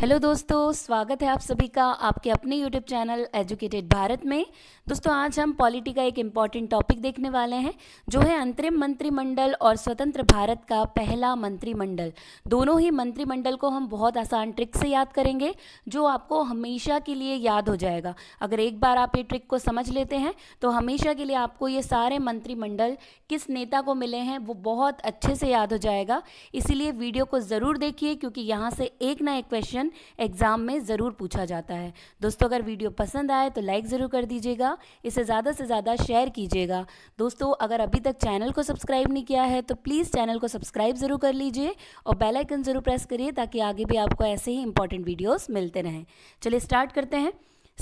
hello दोस्तों स्वागत है आप सभी का आपके अपने यूट्यूब चैनल एजुकेटेड भारत में दोस्तों आज हम पॉलिटी का एक इम्पॉर्टेंट टॉपिक देखने वाले हैं जो है अंतरिम मंत्रिमंडल और स्वतंत्र भारत का पहला मंत्रिमंडल दोनों ही मंत्रिमंडल को हम बहुत आसान ट्रिक से याद करेंगे जो आपको हमेशा के लिए याद हो जाएगा अगर एक बार आप ये ट्रिक को समझ लेते हैं तो हमेशा के लिए आपको ये सारे मंत्रिमंडल किस नेता को मिले हैं वो बहुत अच्छे से याद हो जाएगा इसीलिए वीडियो को ज़रूर देखिए क्योंकि यहाँ से एक ना एक क्वेश्चन एग्ज़ाम में ज़रूर पूछा जाता है दोस्तों अगर वीडियो पसंद आए तो लाइक ज़रूर कर दीजिएगा इसे ज़्यादा से ज़्यादा शेयर कीजिएगा दोस्तों अगर अभी तक चैनल को सब्सक्राइब नहीं किया है तो प्लीज़ चैनल को सब्सक्राइब ज़रूर कर लीजिए और बेल आइकन ज़रूर प्रेस करिए ताकि आगे भी आपको ऐसे ही इंपॉर्टेंट वीडियोस मिलते रहें चलिए स्टार्ट करते हैं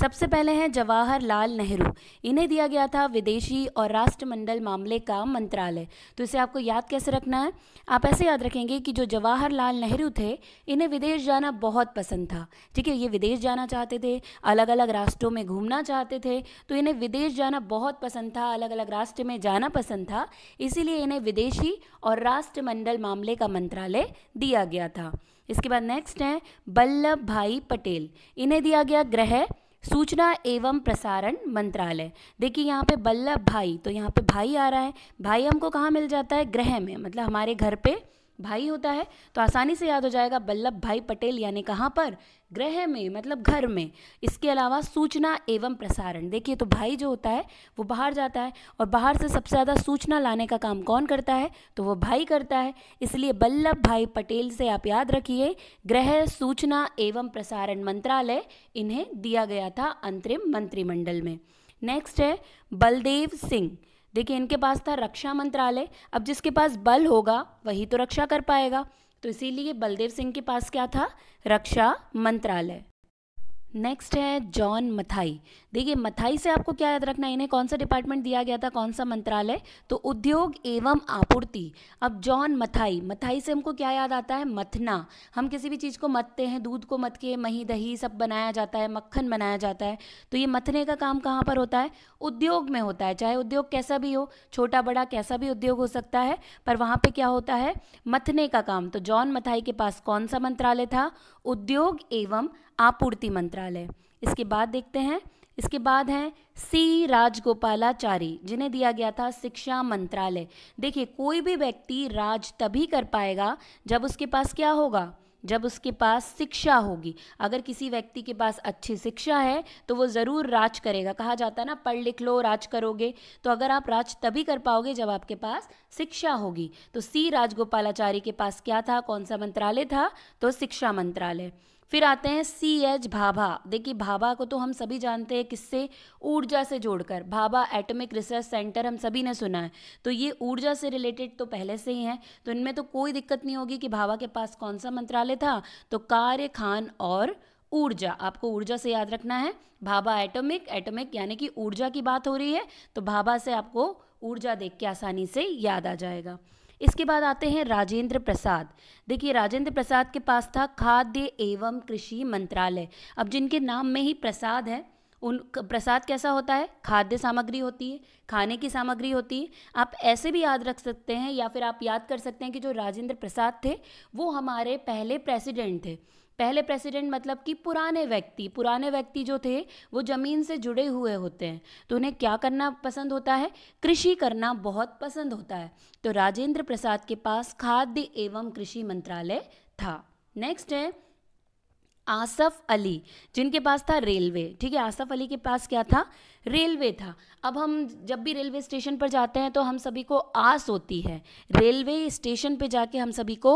सबसे पहले हैं जवाहरलाल नेहरू इन्हें दिया गया था विदेशी और राष्ट्रमंडल मामले का मंत्रालय तो इसे आपको याद कैसे रखना है आप ऐसे याद रखेंगे कि जो जवाहरलाल नेहरू थे इन्हें विदेश जाना बहुत पसंद था ठीक है ये विदेश जाना चाहते थे अलग अलग राष्ट्रों में घूमना चाहते थे तो इन्हें विदेश जाना बहुत पसंद था अलग अलग राष्ट्र में जाना पसंद था इसीलिए इन्हें विदेशी और राष्ट्रमंडल मामले का मंत्रालय दिया गया था इसके बाद नेक्स्ट है बल्लभ भाई पटेल इन्हें दिया गया ग्रह सूचना एवं प्रसारण मंत्रालय देखिए यहाँ पे बल्लभ भाई तो यहाँ पे भाई आ रहा है भाई हमको कहाँ मिल जाता है ग्रह में मतलब हमारे घर पे भाई होता है तो आसानी से याद हो जाएगा वल्लभ भाई पटेल यानी कहाँ पर गृह में मतलब घर में इसके अलावा सूचना एवं प्रसारण देखिए तो भाई जो होता है वो बाहर जाता है और बाहर से सबसे ज़्यादा सूचना लाने का काम कौन करता है तो वो भाई करता है इसलिए वल्लभ भाई पटेल से आप याद रखिए गृह सूचना एवं प्रसारण मंत्रालय इन्हें दिया गया था अंतरिम मंत्रिमंडल में नेक्स्ट है बलदेव सिंह देखिए इनके पास था रक्षा मंत्रालय अब जिसके पास बल होगा वही तो रक्षा कर पाएगा तो इसीलिए बलदेव सिंह के पास क्या था रक्षा मंत्रालय नेक्स्ट है जॉन मथाई देखिए मथाई से आपको क्या याद रखना है इन्हें कौन सा डिपार्टमेंट दिया गया था कौन सा मंत्रालय तो उद्योग एवं आपूर्ति अब जॉन मथाई मथाई से हमको क्या याद आता है मथना हम किसी भी चीज़ को मथते हैं दूध को मथ के मही दही सब बनाया जाता है मक्खन बनाया जाता है तो ये मथने का काम कहाँ पर होता है उद्योग में होता है चाहे उद्योग कैसा भी हो छोटा बड़ा कैसा भी उद्योग हो सकता है पर वहाँ पर क्या होता है मथने का काम तो जॉन मथाई के पास कौन सा मंत्रालय था उद्योग एवं आपूर्ति मंत्रालय इसके बाद देखते हैं इसके बाद हैं सी राजगोपालाचारी जिन्हें दिया गया था शिक्षा मंत्रालय देखिए कोई भी व्यक्ति राज तभी कर पाएगा जब उसके पास क्या होगा जब उसके पास शिक्षा होगी अगर किसी व्यक्ति के पास अच्छी शिक्षा है तो वो ज़रूर राज करेगा कहा जाता है ना पढ़ लिख लो राज करोगे तो अगर आप राज तभी कर पाओगे जब आपके पास शिक्षा होगी तो सी राजगोपालाचारी के पास क्या था कौन सा मंत्रालय था तो शिक्षा मंत्रालय फिर आते हैं सी एच भाभा देखिए भाभा को तो हम सभी जानते हैं किससे ऊर्जा से जोड़कर भाभा एटॉमिक रिसर्च सेंटर हम सभी ने सुना है तो ये ऊर्जा से रिलेटेड तो पहले से ही है तो इनमें तो कोई दिक्कत नहीं होगी कि भाभा के पास कौन सा मंत्रालय था तो कार्य खान और ऊर्जा आपको ऊर्जा से याद रखना है भाभा एटॉमिक एटॉमिक यानी कि ऊर्जा की बात हो रही है तो भाभा से आपको ऊर्जा देख के आसानी से याद आ जाएगा इसके बाद आते हैं राजेंद्र प्रसाद देखिए राजेंद्र प्रसाद के पास था खाद्य एवं कृषि मंत्रालय अब जिनके नाम में ही प्रसाद है उन प्रसाद कैसा होता है खाद्य सामग्री होती है खाने की सामग्री होती है आप ऐसे भी याद रख सकते हैं या फिर आप याद कर सकते हैं कि जो राजेंद्र प्रसाद थे वो हमारे पहले प्रेसिडेंट थे पहले प्रेसिडेंट मतलब कि पुराने व्यक्ति पुराने व्यक्ति जो थे वो ज़मीन से जुड़े हुए होते हैं तो उन्हें क्या करना पसंद होता है कृषि करना बहुत पसंद होता है तो राजेंद्र प्रसाद के पास खाद्य एवं कृषि मंत्रालय था नेक्स्ट है आसफ अली जिनके पास था रेलवे ठीक है आसफ अली के पास क्या था रेलवे था अब हम जब भी रेलवे स्टेशन पर जाते हैं तो हम सभी को आस होती है रेलवे स्टेशन पे जाके हम सभी को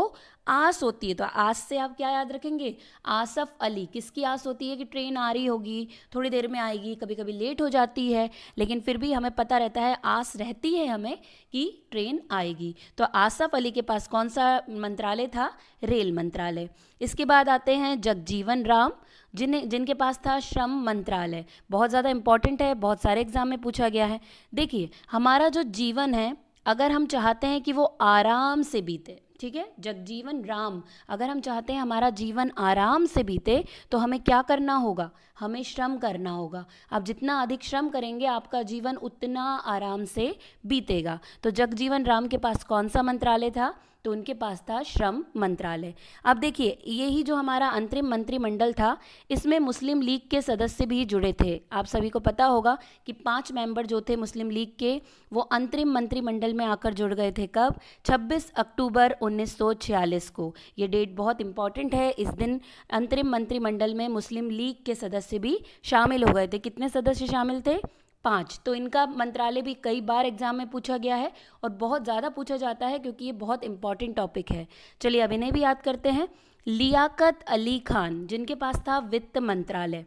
आस होती है तो आस से आप क्या याद रखेंगे आसफ अली किसकी आस होती है कि ट्रेन आ रही होगी थोड़ी देर में आएगी कभी कभी लेट हो जाती है लेकिन फिर भी हमें पता रहता है आस रहती है हमें कि ट्रेन आएगी तो आसफ अली के पास कौन सा मंत्रालय था रेल मंत्रालय इसके बाद आते हैं जगजीवन राम जिन्हें जिनके पास था श्रम मंत्रालय बहुत ज़्यादा इंपॉर्टेंट है बहुत सारे एग्ज़ाम में पूछा गया है देखिए हमारा जो जीवन है अगर हम चाहते हैं कि वो आराम से बीते ठीक है जगजीवन राम अगर हम चाहते हैं हमारा जीवन आराम से बीते तो हमें क्या करना होगा हमें श्रम करना होगा आप जितना अधिक श्रम करेंगे आपका जीवन उतना आराम से बीतेगा तो जगजीवन राम के पास कौन सा मंत्रालय था तो उनके पास था श्रम मंत्रालय अब देखिए ये ही जो हमारा अंतरिम मंत्रिमंडल था इसमें मुस्लिम लीग के सदस्य भी जुड़े थे आप सभी को पता होगा कि पाँच मेंबर जो थे मुस्लिम लीग के वो अंतरिम मंत्रिमंडल में आकर जुड़ गए थे कब 26 अक्टूबर 1946 को ये डेट बहुत इंपॉर्टेंट है इस दिन अंतरिम मंत्रिमंडल में मुस्लिम लीग के सदस्य भी शामिल हो गए थे कितने सदस्य शामिल थे पाँच तो इनका मंत्रालय भी कई बार एग्जाम में पूछा गया है और बहुत ज़्यादा पूछा जाता है क्योंकि ये बहुत इंपॉर्टेंट टॉपिक है चलिए अब इन्हें भी याद करते हैं लियाकत अली खान जिनके पास था वित्त मंत्रालय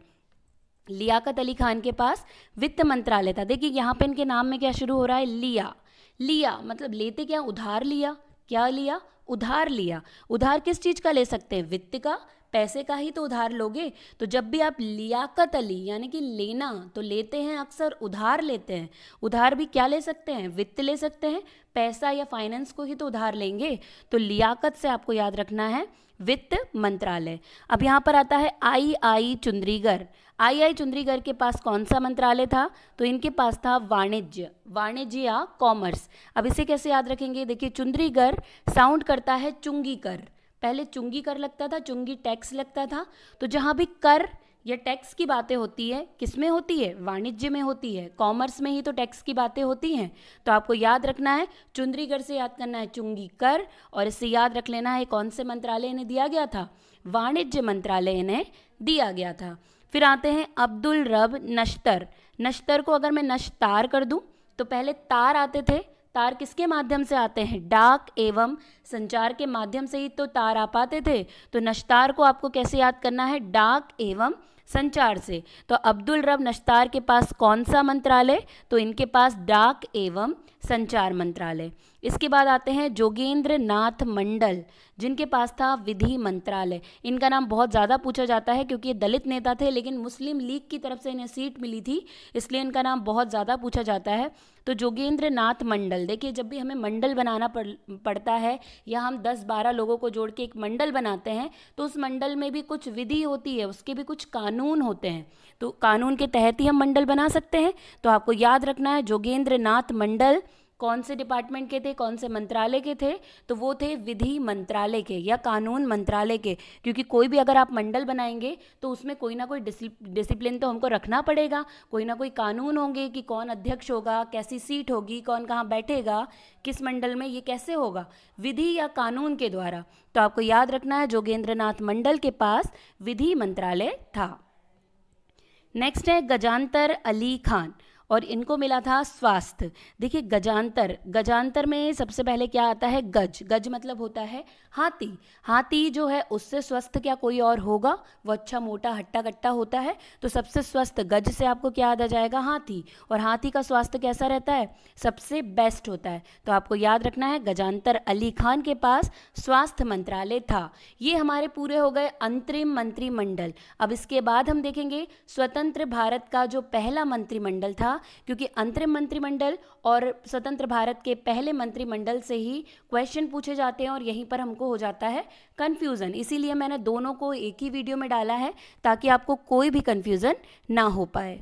लियाकत अली खान के पास वित्त मंत्रालय था देखिए यहाँ पे इनके नाम में क्या शुरू हो रहा है लिया लिया मतलब लेते क्या उधार लिया क्या लिया उधार लिया उधार किस चीज़ का ले सकते हैं वित्त का पैसे का ही तो उधार लोगे तो जब भी आप लियाकत अली यानी कि लेना तो लेते हैं अक्सर उधार लेते हैं उधार भी क्या ले सकते हैं वित्त ले सकते हैं पैसा या फाइनेंस को ही तो उधार लेंगे तो लियाकत से आपको याद रखना है वित्त मंत्रालय अब यहाँ पर आता है आई आई चुंद्रीगर आई आई चुंद्रीगर के पास कौन सा मंत्रालय था तो इनके पास था वाणिज्य वाणिज्य या कॉमर्स अब इसे कैसे याद रखेंगे देखिए चुंद्रीगर साउंड करता है चुंगीकर पहले चुंगी कर लगता था चुंगी टैक्स लगता था तो जहाँ भी कर या टैक्स की बातें होती है किस में होती है वाणिज्य में होती है कॉमर्स में ही तो टैक्स की बातें होती हैं तो आपको याद रखना है चुंदरीगढ़ से याद करना है चुंगी कर और इससे याद रख लेना है कौन से मंत्रालय ने दिया गया था वाणिज्य मंत्रालय ने दिया गया था फिर आते हैं अब्दुल रब नश्तर नश्तर को अगर मैं नश्तार कर दूँ तो पहले तार आते थे तार किसके माध्यम से आते हैं डाक एवं संचार के माध्यम से ही तो तार आ पाते थे तो नश्तार को आपको कैसे याद करना है डाक एवं संचार से तो अब्दुल रब नश्तार के पास कौन सा मंत्रालय तो इनके पास डाक एवं संचार मंत्रालय इसके बाद आते हैं जोगेंद्र नाथ मंडल जिनके पास था विधि मंत्रालय इनका नाम बहुत ज़्यादा पूछा जाता है क्योंकि ये दलित नेता थे लेकिन मुस्लिम लीग की तरफ से इन्हें सीट मिली थी इसलिए इनका नाम बहुत ज़्यादा पूछा जाता है तो जोगेंद्र नाथ मंडल देखिए जब भी हमें मंडल बनाना पड़ पड़ता है या हम दस बारह लोगों को जोड़ के एक मंडल बनाते हैं तो उस मंडल में भी कुछ विधि होती है उसके भी कुछ कानून होते हैं तो कानून के तहत ही हम मंडल बना सकते हैं तो आपको याद रखना है जोगेंद्र नाथ मंडल कौन से डिपार्टमेंट के थे कौन से मंत्रालय के थे तो वो थे विधि मंत्रालय के या कानून मंत्रालय के क्योंकि कोई भी अगर आप मंडल बनाएंगे तो उसमें कोई ना कोई डिसिप्लिन तो हमको रखना पड़ेगा कोई ना कोई कानून होंगे कि कौन अध्यक्ष होगा कैसी सीट होगी कौन कहाँ बैठेगा किस मंडल में ये कैसे होगा विधि या कानून के द्वारा तो आपको याद रखना है जोगेंद्र मंडल के पास विधि मंत्रालय था नेक्स्ट है गजांतर अली खान और इनको मिला था स्वास्थ्य देखिए गजांतर गजांतर में सबसे पहले क्या आता है गज गज मतलब होता है हाथी हाथी जो है उससे स्वस्थ क्या कोई और होगा वो अच्छा मोटा हट्टा कट्टा होता है तो सबसे स्वस्थ गज से आपको क्या आ जाएगा हाथी और हाथी का स्वास्थ्य कैसा रहता है सबसे बेस्ट होता है तो आपको याद रखना है गजांतर अली खान के पास स्वास्थ्य मंत्रालय था ये हमारे पूरे हो गए अंतरिम मंत्रिमंडल अब इसके बाद हम देखेंगे स्वतंत्र भारत का जो पहला मंत्रिमंडल था था क्योंकि अंतरिम मंत्रिमंडल और स्वतंत्र भारत के पहले मंत्रिमंडल से ही क्वेश्चन पूछे जाते हैं और यहीं पर हमको हो जाता है कन्फ्यूज़न इसीलिए मैंने दोनों को एक ही वीडियो में डाला है ताकि आपको कोई भी कन्फ्यूज़न ना हो पाए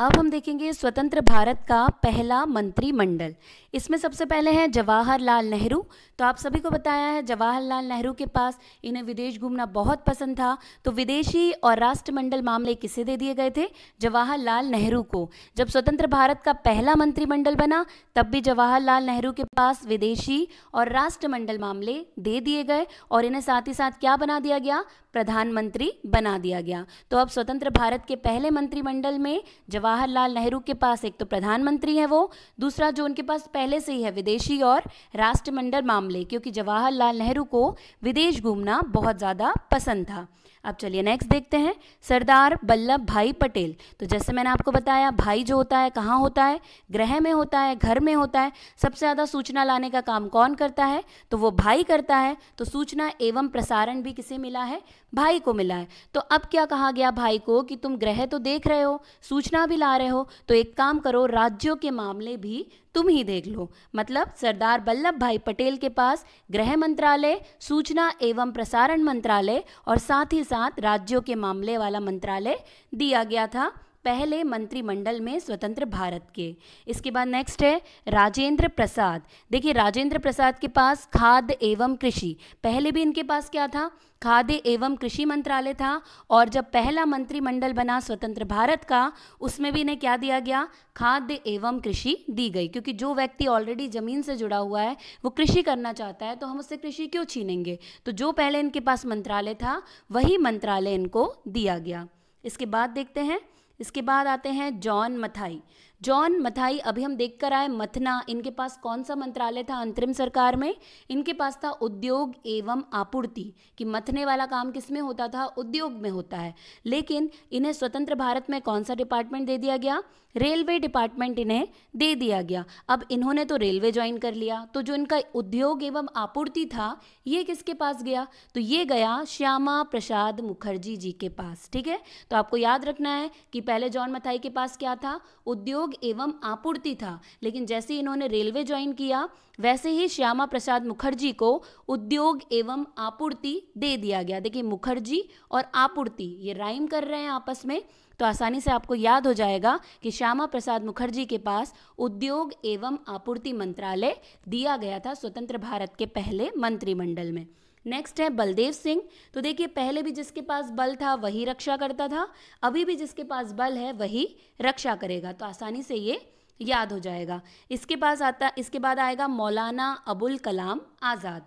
अब हम देखेंगे स्वतंत्र भारत का पहला मंत्रिमंडल इसमें सबसे पहले हैं जवाहरलाल नेहरू तो आप सभी को बताया है जवाहरलाल नेहरू के पास इन्हें विदेश घूमना बहुत पसंद था तो विदेशी और राष्ट्रमंडल मामले किसे दे दिए गए थे जवाहरलाल नेहरू को जब स्वतंत्र भारत का पहला मंत्रिमंडल बना तब भी जवाहरलाल नेहरू के पास विदेशी और राष्ट्रमंडल मामले दे दिए गए और इन्हें साथ ही साथ क्या बना दिया गया प्रधानमंत्री बना दिया गया तो अब स्वतंत्र भारत के पहले मंत्रिमंडल में जवाहरलाल नेहरू के पास एक तो प्रधानमंत्री है वो दूसरा जो उनके पास पहले से ही है विदेशी और राष्ट्रमंडल मामले क्योंकि जवाहरलाल नेहरू को विदेश घूमना बहुत ज़्यादा पसंद था अब चलिए नेक्स्ट देखते हैं सरदार वल्लभ भाई पटेल तो जैसे मैंने आपको बताया भाई जो होता है कहाँ होता है ग्रह में होता है घर में होता है सबसे ज़्यादा सूचना लाने का काम कौन करता है तो वो भाई करता है तो सूचना एवं प्रसारण भी किसे मिला है भाई को मिला है तो अब क्या कहा गया भाई को कि तुम ग्रह तो देख रहे हो सूचना भी ला रहे हो तो एक काम करो राज्यों के मामले भी तुम ही देख लो मतलब सरदार वल्लभ भाई पटेल के पास गृह मंत्रालय सूचना एवं प्रसारण मंत्रालय और साथ ही साथ राज्यों के मामले वाला मंत्रालय दिया गया था पहले मंत्रिमंडल में स्वतंत्र भारत के इसके बाद नेक्स्ट है राजेंद्र प्रसाद देखिए राजेंद्र प्रसाद के पास खाद्य एवं कृषि पहले भी इनके पास क्या था खाद्य एवं कृषि मंत्रालय था और जब पहला मंत्रिमंडल बना स्वतंत्र भारत का उसमें भी इन्हें क्या दिया गया खाद्य एवं कृषि दी गई क्योंकि जो व्यक्ति ऑलरेडी ज़मीन से जुड़ा हुआ है वो कृषि करना चाहता है तो हम उससे कृषि क्यों छीनेंगे तो जो पहले इनके पास मंत्रालय था वही मंत्रालय इनको दिया गया इसके बाद देखते हैं इसके बाद आते हैं जॉन मथाई जॉन मथाई अभी हम देख कर आए मथना इनके पास कौन सा मंत्रालय था अंतरिम सरकार में इनके पास था उद्योग एवं आपूर्ति कि मथने वाला काम किस में होता था उद्योग में होता है लेकिन इन्हें स्वतंत्र भारत में कौन सा डिपार्टमेंट दे दिया गया रेलवे डिपार्टमेंट इन्हें दे दिया गया अब इन्होंने तो रेलवे ज्वाइन कर लिया तो जो इनका उद्योग एवं आपूर्ति था ये किसके पास गया तो ये गया श्यामा प्रसाद मुखर्जी जी के पास ठीक है तो आपको याद रखना है कि पहले जॉन मथाई के पास क्या था उद्योग उपभोग एवं आपूर्ति था लेकिन जैसे इन्होंने रेलवे ज्वाइन किया वैसे ही श्यामा प्रसाद मुखर्जी को उद्योग एवं आपूर्ति दे दिया गया देखिए मुखर्जी और आपूर्ति ये राइम कर रहे हैं आपस में तो आसानी से आपको याद हो जाएगा कि श्यामा प्रसाद मुखर्जी के पास उद्योग एवं आपूर्ति मंत्रालय दिया गया था स्वतंत्र भारत के पहले मंत्रिमंडल में नेक्स्ट है बलदेव सिंह तो देखिए पहले भी जिसके पास बल था वही रक्षा करता था अभी भी जिसके पास बल है वही रक्षा करेगा तो आसानी से ये याद हो जाएगा इसके पास आता इसके बाद आएगा मौलाना अबुल कलाम आज़ाद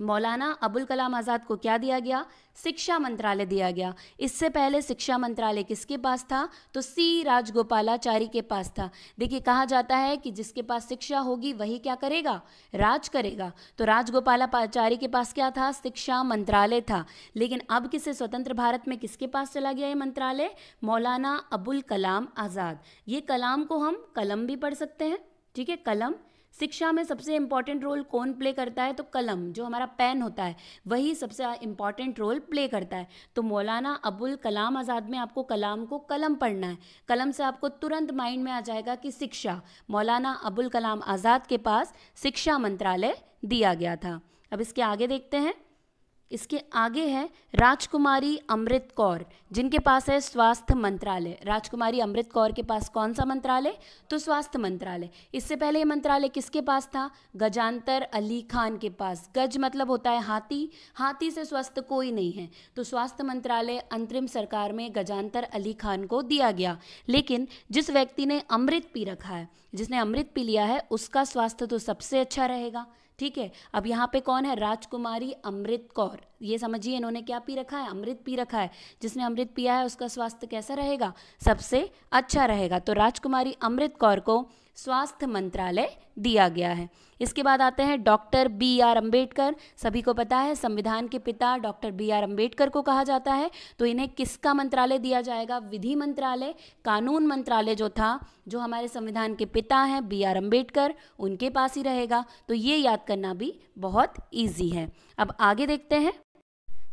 मौलाना अबुल कलाम आज़ाद को क्या दिया गया शिक्षा मंत्रालय दिया गया इससे पहले शिक्षा मंत्रालय किसके पास था तो सी राजगोपालाचारी के पास था देखिए कहा जाता है कि जिसके पास शिक्षा होगी वही क्या करेगा राज करेगा तो राजगोपालाचारी के पास क्या था शिक्षा मंत्रालय था लेकिन अब किसे स्वतंत्र भारत में किसके पास चला गया ये मंत्रालय मौलाना अबुल कलाम आज़ाद ये कलाम को हम कलम भी पढ़ सकते हैं ठीक है कलम शिक्षा में सबसे इम्पॉर्टेंट रोल कौन प्ले करता है तो कलम जो हमारा पेन होता है वही सबसे इम्पॉर्टेंट रोल प्ले करता है तो मौलाना अबुल कलाम आज़ाद में आपको कलाम को कलम पढ़ना है कलम से आपको तुरंत माइंड में आ जाएगा कि शिक्षा मौलाना अबुल कलाम आज़ाद के पास शिक्षा मंत्रालय दिया गया था अब इसके आगे देखते हैं इसके आगे है राजकुमारी अमृत कौर जिनके पास है स्वास्थ्य मंत्रालय राजकुमारी अमृत कौर के पास कौन सा मंत्रालय तो स्वास्थ्य मंत्रालय इससे पहले ये मंत्रालय किसके पास था गजांतर अली खान के पास गज मतलब होता है हाथी हाथी से स्वस्थ कोई नहीं है तो स्वास्थ्य मंत्रालय अंतरिम सरकार में गजांतर अली खान को दिया गया लेकिन जिस व्यक्ति ने अमृत पी रखा है जिसने अमृत पी लिया है उसका स्वास्थ्य तो सबसे अच्छा रहेगा ठीक है अब यहाँ पे कौन है राजकुमारी अमृत कौर ये समझिए इन्होंने क्या पी रखा है अमृत पी रखा है जिसने अमृत पिया है उसका स्वास्थ्य कैसा रहेगा सबसे अच्छा रहेगा तो राजकुमारी अमृत कौर को स्वास्थ्य मंत्रालय दिया गया है इसके बाद आते हैं डॉक्टर बी आर अंबेडकर सभी को पता है संविधान के पिता डॉक्टर बी आर अंबेडकर को कहा जाता है तो इन्हें किसका मंत्रालय दिया जाएगा विधि मंत्रालय कानून मंत्रालय जो था जो हमारे संविधान के पिता हैं बी आर अम्बेडकर उनके पास ही रहेगा तो ये याद करना भी बहुत ईजी है अब आगे देखते हैं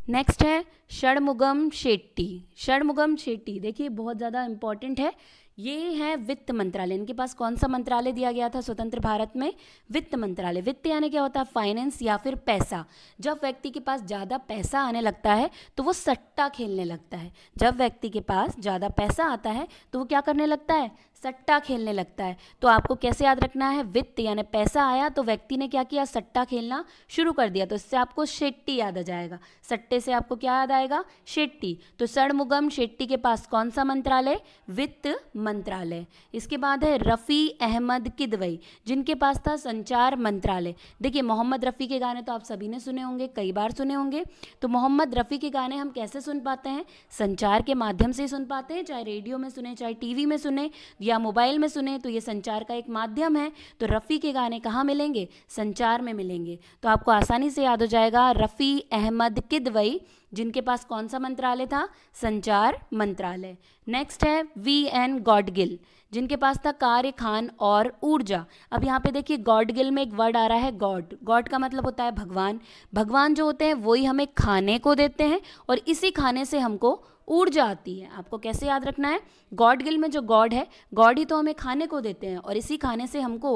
नेक्स्ट है षणमुगम शेट्टी षणमुगम शेट्टी देखिए बहुत ज़्यादा इम्पॉर्टेंट है ये है वित्त मंत्रालय इनके पास कौन सा मंत्रालय दिया गया था स्वतंत्र भारत में वित्त मंत्रालय वित्त यानी क्या होता है फाइनेंस या फिर पैसा जब व्यक्ति के पास ज़्यादा पैसा आने लगता है तो वो सट्टा खेलने लगता है जब व्यक्ति के पास ज़्यादा पैसा आता है तो वो क्या करने लगता है सट्टा खेलने लगता है तो आपको कैसे याद रखना है वित्त यानी पैसा आया तो व्यक्ति ने क्या किया सट्टा खेलना शुरू कर दिया तो इससे आपको शेट्टी याद आ जाएगा सट्टे से आपको क्या याद आएगा शेट्टी तो सड़मुगम शेट्टी के पास कौन सा मंत्रालय वित्त मंत्रालय इसके बाद है रफ़ी अहमद किदवई जिनके पास था संचार मंत्रालय देखिए मोहम्मद रफ़ी के गाने तो आप सभी ने सुने होंगे कई बार सुने होंगे तो मोहम्मद रफ़ी के गाने हम कैसे सुन पाते हैं संचार के माध्यम से सुन पाते हैं चाहे रेडियो में सुने चाहे टीवी में सुने या या मोबाइल में सुने तो ये संचार का एक माध्यम है तो रफ़ी के गाने कहाँ मिलेंगे संचार में मिलेंगे तो आपको आसानी से याद हो जाएगा रफ़ी अहमद किदवई जिनके पास कौन सा मंत्रालय था संचार मंत्रालय नेक्स्ट है वी एन गॉडगिल जिनके पास था कार्य खान और ऊर्जा अब यहाँ पे देखिए गॉडगिल में एक वर्ड आ रहा है गॉड गॉड का मतलब होता है भगवान भगवान जो होते हैं वही हमें खाने को देते हैं और इसी खाने से हमको ऊर्जा आती है आपको कैसे याद रखना है गॉड गिल में जो गॉड है गॉड ही तो हमें खाने को देते हैं और इसी खाने से हमको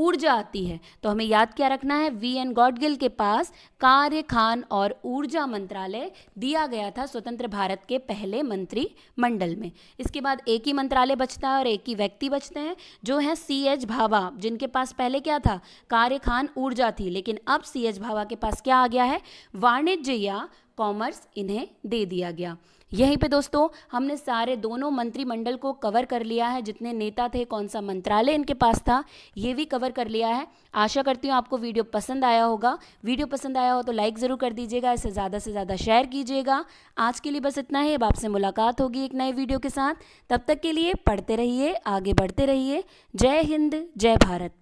ऊर्जा आती है तो हमें याद क्या रखना है वी एन गॉड गिल के पास कार्य खान और ऊर्जा मंत्रालय दिया गया था स्वतंत्र भारत के पहले मंत्री मंडल में इसके बाद एक ही मंत्रालय बचता है और एक ही व्यक्ति बचते हैं जो है सी एच भाभा जिनके पास पहले क्या था कार्य खान ऊर्जा थी लेकिन अब सी एच भाभा के पास क्या आ गया है वाणिज्य या कॉमर्स इन्हें दे दिया गया यहीं पे दोस्तों हमने सारे दोनों मंत्रिमंडल को कवर कर लिया है जितने नेता थे कौन सा मंत्रालय इनके पास था ये भी कवर कर लिया है आशा करती हूँ आपको वीडियो पसंद आया होगा वीडियो पसंद आया हो तो लाइक ज़रूर कर दीजिएगा इसे ज़्यादा से ज़्यादा शेयर कीजिएगा आज के लिए बस इतना ही अब आपसे मुलाकात होगी एक नए वीडियो के साथ तब तक के लिए पढ़ते रहिए आगे बढ़ते रहिए जय हिंद जय भारत